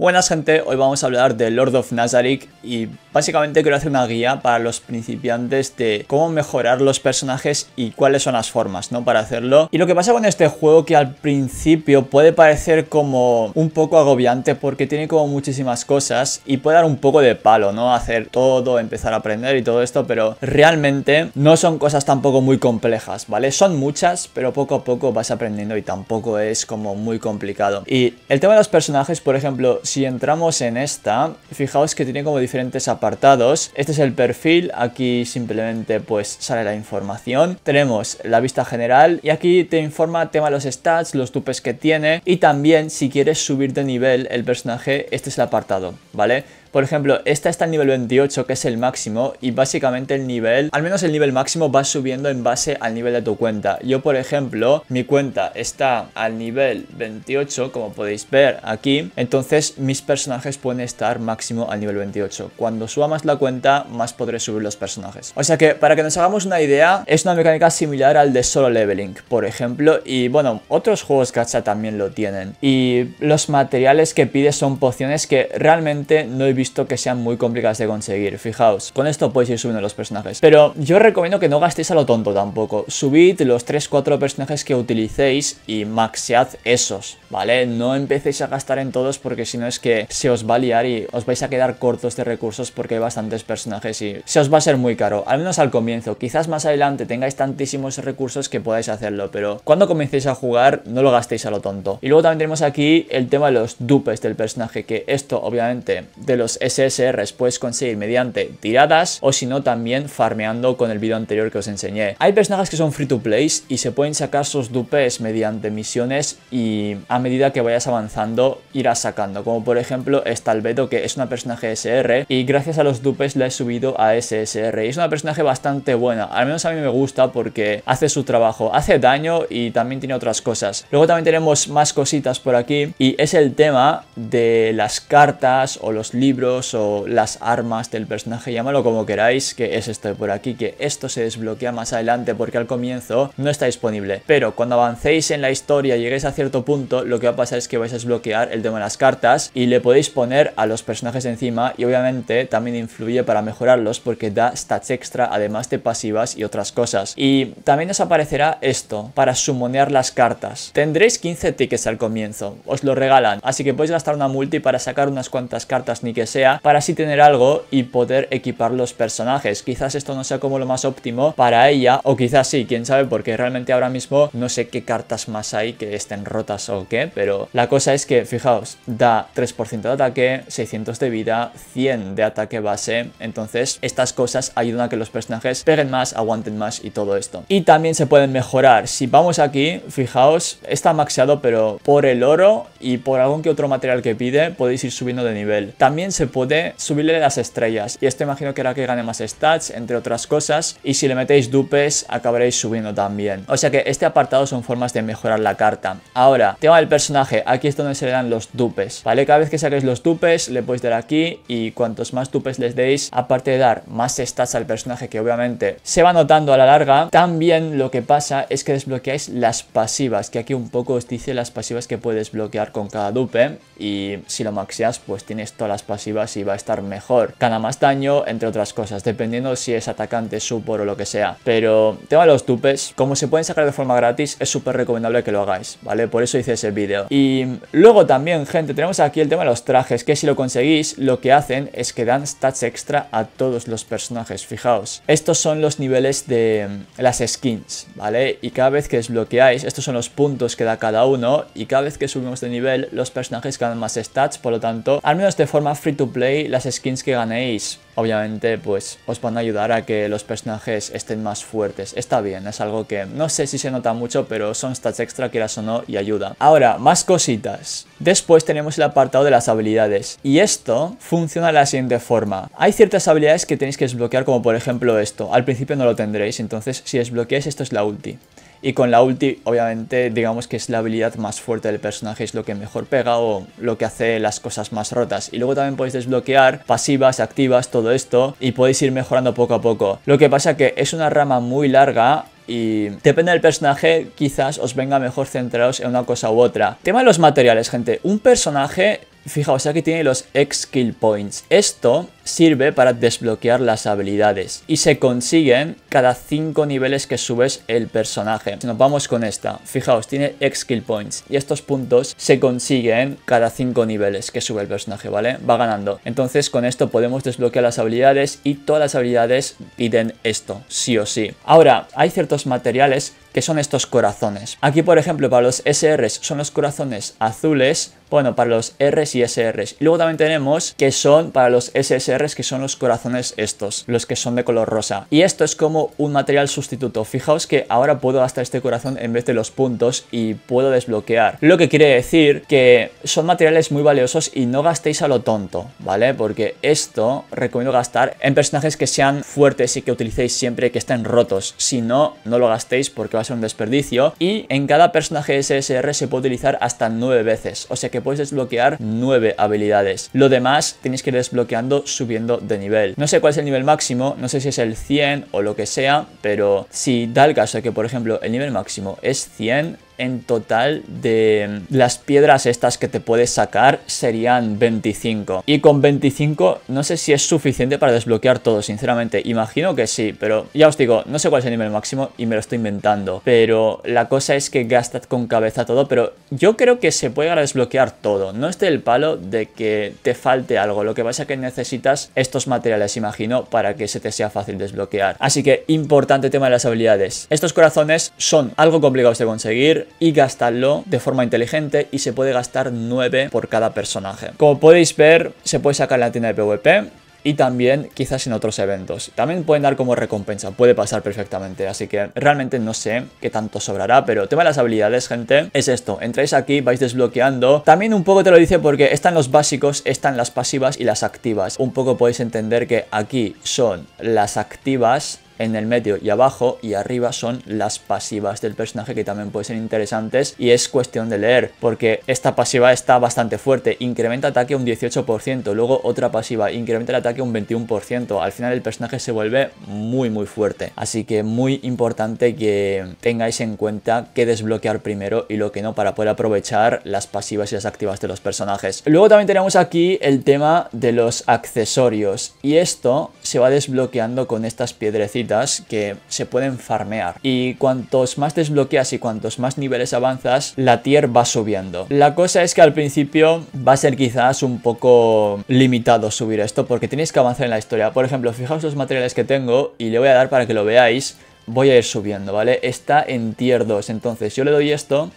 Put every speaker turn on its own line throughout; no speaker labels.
Buenas gente, hoy vamos a hablar de Lord of Nazarick y básicamente quiero hacer una guía para los principiantes de cómo mejorar los personajes y cuáles son las formas, ¿no? Para hacerlo. Y lo que pasa con este juego que al principio puede parecer como un poco agobiante porque tiene como muchísimas cosas y puede dar un poco de palo, ¿no? Hacer todo, empezar a aprender y todo esto, pero realmente no son cosas tampoco muy complejas, ¿vale? Son muchas, pero poco a poco vas aprendiendo y tampoco es como muy complicado. Y el tema de los personajes, por ejemplo, si entramos en esta, fijaos que tiene como diferentes apartados. Este es el perfil, aquí simplemente pues sale la información. Tenemos la vista general y aquí te informa tema de los stats, los dupes que tiene y también si quieres subir de nivel el personaje, este es el apartado, ¿vale? Por ejemplo, esta está al nivel 28, que es el máximo, y básicamente el nivel, al menos el nivel máximo, va subiendo en base al nivel de tu cuenta. Yo, por ejemplo, mi cuenta está al nivel 28, como podéis ver aquí, entonces mis personajes pueden estar máximo al nivel 28. Cuando suba más la cuenta, más podré subir los personajes. O sea que, para que nos hagamos una idea, es una mecánica similar al de solo leveling, por ejemplo, y bueno, otros juegos gacha también lo tienen. Y los materiales que pide son pociones que realmente no he visto que sean muy complicadas de conseguir, fijaos. Con esto podéis ir subiendo los personajes. Pero yo recomiendo que no gastéis a lo tonto tampoco. Subid los 3-4 personajes que utilicéis y maxead esos, ¿vale? No empecéis a gastar en todos porque si no es que se os va a liar y os vais a quedar cortos de recursos porque hay bastantes personajes y se os va a ser muy caro, al menos al comienzo. Quizás más adelante tengáis tantísimos recursos que podáis hacerlo, pero cuando comencéis a jugar no lo gastéis a lo tonto. Y luego también tenemos aquí el tema de los dupes del personaje, que esto obviamente de los SSR, SSRs puedes conseguir mediante tiradas o si no también farmeando con el vídeo anterior que os enseñé. Hay personajes que son free to play y se pueden sacar sus dupes mediante misiones y a medida que vayas avanzando irás sacando, como por ejemplo esta Albedo que es una personaje SR y gracias a los dupes la he subido a SSR y es una personaje bastante buena, al menos a mí me gusta porque hace su trabajo, hace daño y también tiene otras cosas. Luego también tenemos más cositas por aquí y es el tema de las cartas o los libros o las armas del personaje, llámalo como queráis, que es esto de por aquí, que esto se desbloquea más adelante porque al comienzo no está disponible. Pero cuando avancéis en la historia, y lleguéis a cierto punto, lo que va a pasar es que vais a desbloquear el tema de las cartas y le podéis poner a los personajes encima y obviamente también influye para mejorarlos porque da stats extra además de pasivas y otras cosas. Y también os aparecerá esto para sumonear las cartas. Tendréis 15 tickets al comienzo, os lo regalan, así que podéis gastar una multi para sacar unas cuantas cartas que sea, para así tener algo y poder equipar los personajes. Quizás esto no sea como lo más óptimo para ella, o quizás sí, quién sabe, porque realmente ahora mismo no sé qué cartas más hay que estén rotas o qué, pero la cosa es que, fijaos, da 3% de ataque, 600 de vida, 100 de ataque base, entonces estas cosas ayudan a que los personajes peguen más, aguanten más y todo esto. Y también se pueden mejorar, si vamos aquí, fijaos, está maxeado pero por el oro y por algún que otro material que pide podéis ir subiendo de nivel. También se se puede subirle las estrellas. Y esto imagino que hará que gane más stats, entre otras cosas. Y si le metéis dupes, acabaréis subiendo también. O sea que este apartado son formas de mejorar la carta. Ahora, tema del personaje. Aquí es donde se le dan los dupes, ¿vale? Cada vez que saquéis los dupes, le podéis dar aquí. Y cuantos más dupes les deis, aparte de dar más stats al personaje, que obviamente se va notando a la larga, también lo que pasa es que desbloqueáis las pasivas. Que aquí un poco os dice las pasivas que puedes bloquear con cada dupe. Y si lo maxeas, pues tienes todas las pasivas si va a estar mejor. Gana más daño, entre otras cosas, dependiendo si es atacante, support o lo que sea. Pero tema de los dupes, como se pueden sacar de forma gratis, es súper recomendable que lo hagáis, ¿vale? Por eso hice ese vídeo. Y luego también, gente, tenemos aquí el tema de los trajes, que si lo conseguís, lo que hacen es que dan stats extra a todos los personajes, fijaos. Estos son los niveles de mm, las skins, ¿vale? Y cada vez que desbloqueáis, estos son los puntos que da cada uno, y cada vez que subimos de nivel, los personajes ganan más stats, por lo tanto, al menos de forma free play, las skins que ganéis, obviamente, pues os van a ayudar a que los personajes estén más fuertes. Está bien, es algo que no sé si se nota mucho, pero son stats extra, que o no, y ayuda. Ahora, más cositas. Después tenemos el apartado de las habilidades. Y esto funciona de la siguiente forma. Hay ciertas habilidades que tenéis que desbloquear, como por ejemplo esto. Al principio no lo tendréis, entonces si desbloqueáis esto es la ulti. Y con la ulti, obviamente, digamos que es la habilidad más fuerte del personaje, es lo que mejor pega o lo que hace las cosas más rotas. Y luego también podéis desbloquear pasivas, activas, todo esto, y podéis ir mejorando poco a poco. Lo que pasa que es una rama muy larga y depende del personaje, quizás os venga mejor centraros en una cosa u otra. Tema de los materiales, gente. Un personaje, fijaos, aquí tiene los X Kill Points. Esto sirve para desbloquear las habilidades y se consiguen cada 5 niveles que subes el personaje. Si nos vamos con esta, fijaos, tiene X skill points y estos puntos se consiguen cada 5 niveles que sube el personaje, ¿vale? Va ganando. Entonces con esto podemos desbloquear las habilidades y todas las habilidades piden esto, sí o sí. Ahora, hay ciertos materiales que son estos corazones. Aquí, por ejemplo, para los SRs son los corazones azules, bueno, para los R y SRs. Y luego también tenemos que son para los SSR que son los corazones estos, los que son de color rosa. Y esto es como un material sustituto. Fijaos que ahora puedo gastar este corazón en vez de los puntos y puedo desbloquear. Lo que quiere decir que son materiales muy valiosos y no gastéis a lo tonto, ¿vale? Porque esto recomiendo gastar en personajes que sean fuertes y que utilicéis siempre que estén rotos. Si no, no lo gastéis porque va a ser un desperdicio. Y en cada personaje SSR se puede utilizar hasta 9 veces. O sea que puedes desbloquear 9 habilidades. Lo demás tenéis que ir desbloqueando su viendo de nivel. No sé cuál es el nivel máximo, no sé si es el 100 o lo que sea, pero si da el caso de que, por ejemplo, el nivel máximo es 100, en total de las piedras estas que te puedes sacar serían 25. Y con 25 no sé si es suficiente para desbloquear todo, sinceramente. Imagino que sí, pero ya os digo, no sé cuál es el nivel máximo y me lo estoy inventando. Pero la cosa es que gastad con cabeza todo, pero yo creo que se puede desbloquear todo. No esté el palo de que te falte algo. Lo que pasa es que necesitas estos materiales, imagino, para que se te sea fácil desbloquear. Así que importante tema de las habilidades. Estos corazones son algo complicados de conseguir y gastarlo de forma inteligente y se puede gastar 9 por cada personaje. Como podéis ver, se puede sacar en la tienda de PvP y también quizás en otros eventos. También pueden dar como recompensa, puede pasar perfectamente, así que realmente no sé qué tanto sobrará, pero el tema de las habilidades, gente, es esto. Entráis aquí, vais desbloqueando. También un poco te lo dice porque están los básicos, están las pasivas y las activas. Un poco podéis entender que aquí son las activas en el medio y abajo y arriba son las pasivas del personaje que también pueden ser interesantes y es cuestión de leer porque esta pasiva está bastante fuerte, incrementa ataque un 18%, luego otra pasiva incrementa el ataque un 21%, al final el personaje se vuelve muy muy fuerte, así que muy importante que tengáis en cuenta qué desbloquear primero y lo que no para poder aprovechar las pasivas y las activas de los personajes. Luego también tenemos aquí el tema de los accesorios y esto se va desbloqueando con estas piedrecitas que se pueden farmear. Y cuantos más desbloqueas y cuantos más niveles avanzas, la tier va subiendo. La cosa es que al principio va a ser quizás un poco limitado subir esto porque tienes que avanzar en la historia. Por ejemplo, fijaos los materiales que tengo y le voy a dar para que lo veáis. Voy a ir subiendo, ¿vale? Está en tier 2, entonces yo le doy esto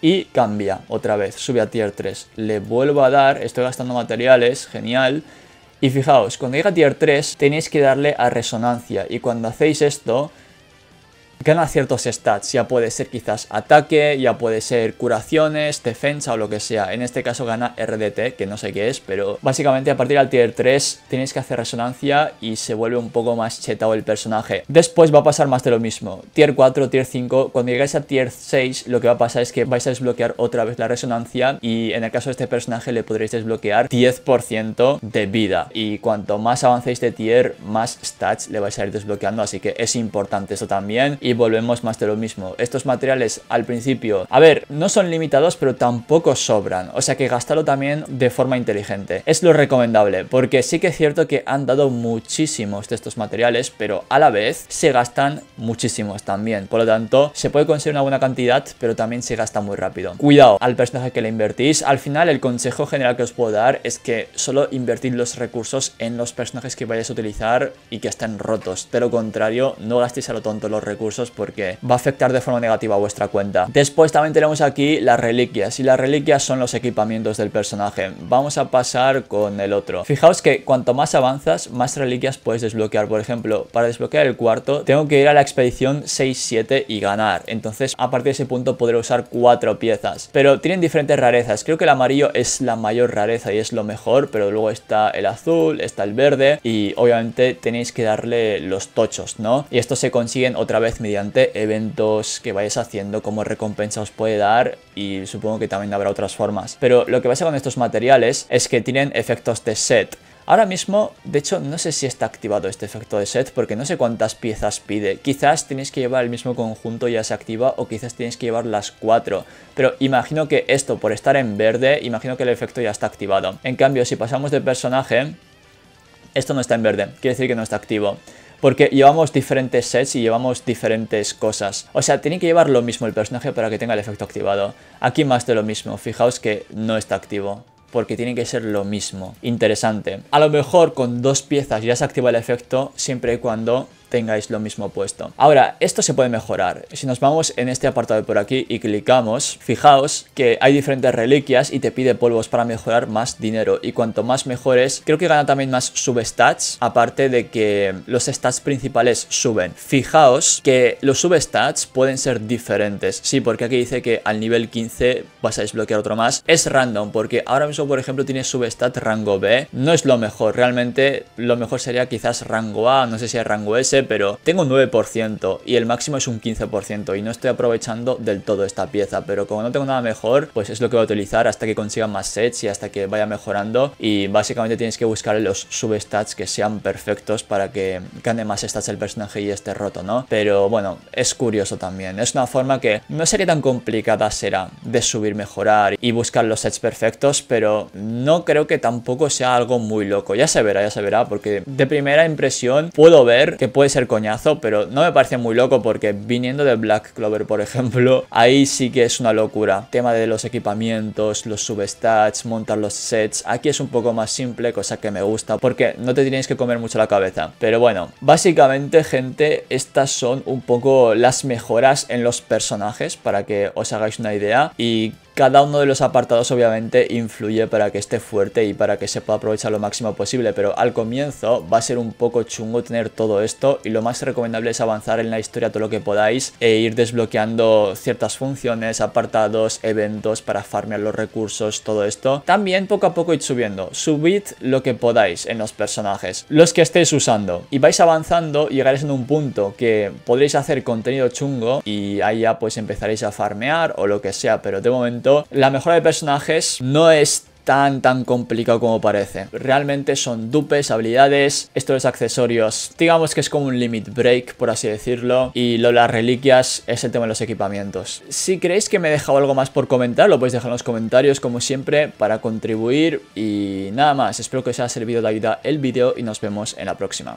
y cambia otra vez, sube a tier 3. Le vuelvo a dar, estoy gastando materiales, genial. Y fijaos, cuando llega tier 3 tenéis que darle a resonancia y cuando hacéis esto Gana ciertos stats, ya puede ser quizás ataque, ya puede ser curaciones, defensa o lo que sea. En este caso gana RDT, que no sé qué es, pero básicamente a partir del tier 3 tenéis que hacer resonancia y se vuelve un poco más chetado el personaje. Después va a pasar más de lo mismo, tier 4, tier 5, cuando llegáis a tier 6 lo que va a pasar es que vais a desbloquear otra vez la resonancia y en el caso de este personaje le podréis desbloquear 10% de vida y cuanto más avancéis de tier más stats le vais a ir desbloqueando así que es importante eso también y volvemos más de lo mismo. Estos materiales al principio, a ver, no son limitados, pero tampoco sobran. O sea que gastarlo también de forma inteligente. Es lo recomendable, porque sí que es cierto que han dado muchísimos de estos materiales, pero a la vez se gastan muchísimos también. Por lo tanto, se puede conseguir una buena cantidad, pero también se gasta muy rápido. Cuidado al personaje que le invertís. Al final, el consejo general que os puedo dar es que solo invertid los recursos en los personajes que vayáis a utilizar y que estén rotos. De lo contrario, no gastéis a lo tonto los recursos porque va a afectar de forma negativa a vuestra cuenta. Después también tenemos aquí las reliquias y las reliquias son los equipamientos del personaje. Vamos a pasar con el otro. Fijaos que cuanto más avanzas, más reliquias puedes desbloquear. Por ejemplo, para desbloquear el cuarto, tengo que ir a la expedición 6-7 y ganar. Entonces, a partir de ese punto podré usar cuatro piezas. Pero tienen diferentes rarezas. Creo que el amarillo es la mayor rareza y es lo mejor, pero luego está el azul, está el verde y obviamente tenéis que darle los tochos, ¿no? Y estos se consiguen otra vez mediante eventos que vayáis haciendo como recompensa os puede dar y supongo que también habrá otras formas. Pero lo que pasa con estos materiales es que tienen efectos de set. Ahora mismo, de hecho, no sé si está activado este efecto de set porque no sé cuántas piezas pide. Quizás tenéis que llevar el mismo conjunto y ya se activa o quizás tenéis que llevar las cuatro. Pero imagino que esto, por estar en verde, imagino que el efecto ya está activado. En cambio, si pasamos de personaje, esto no está en verde, quiere decir que no está activo porque llevamos diferentes sets y llevamos diferentes cosas. O sea, tiene que llevar lo mismo el personaje para que tenga el efecto activado. Aquí más de lo mismo, fijaos que no está activo porque tiene que ser lo mismo. Interesante. A lo mejor con dos piezas ya se activa el efecto siempre y cuando tengáis lo mismo puesto. Ahora, esto se puede mejorar. Si nos vamos en este apartado por aquí y clicamos, fijaos que hay diferentes reliquias y te pide polvos para mejorar más dinero. Y cuanto más mejores, creo que gana también más substats, aparte de que los stats principales suben. Fijaos que los substats pueden ser diferentes. Sí, porque aquí dice que al nivel 15 vas a desbloquear otro más. Es random, porque ahora mismo, por ejemplo, tiene substat rango B. No es lo mejor, realmente lo mejor sería quizás rango A, no sé si es rango S, pero tengo un 9% y el máximo es un 15% y no estoy aprovechando del todo esta pieza, pero como no tengo nada mejor, pues es lo que voy a utilizar hasta que consiga más sets y hasta que vaya mejorando y básicamente tienes que buscar los substats que sean perfectos para que gane más stats el personaje y esté roto, ¿no? Pero bueno, es curioso también, es una forma que no sería tan complicada será de subir, mejorar y buscar los sets perfectos, pero no creo que tampoco sea algo muy loco, ya se verá, ya se verá, porque de primera impresión puedo ver que puede ser coñazo, pero no me parece muy loco porque viniendo de Black Clover, por ejemplo, ahí sí que es una locura. Tema de los equipamientos, los substats, montar los sets, aquí es un poco más simple, cosa que me gusta, porque no te tenéis que comer mucho la cabeza. Pero bueno, básicamente, gente, estas son un poco las mejoras en los personajes, para que os hagáis una idea, y cada uno de los apartados obviamente influye para que esté fuerte y para que se pueda aprovechar lo máximo posible, pero al comienzo va a ser un poco chungo tener todo esto y lo más recomendable es avanzar en la historia todo lo que podáis e ir desbloqueando ciertas funciones, apartados, eventos para farmear los recursos, todo esto. También poco a poco ir subiendo, subid lo que podáis en los personajes, los que estéis usando y vais avanzando y llegaréis en un punto que podréis hacer contenido chungo y ahí ya pues empezaréis a farmear o lo que sea, pero de momento la mejora de personajes no es tan tan complicado como parece. Realmente son dupes, habilidades, esto es accesorios, digamos que es como un limit break, por así decirlo, y lo de las reliquias es el tema de los equipamientos. Si creéis que me he dejado algo más por comentar, lo podéis dejar en los comentarios, como siempre, para contribuir, y nada más, espero que os haya servido de ayuda el vídeo y nos vemos en la próxima.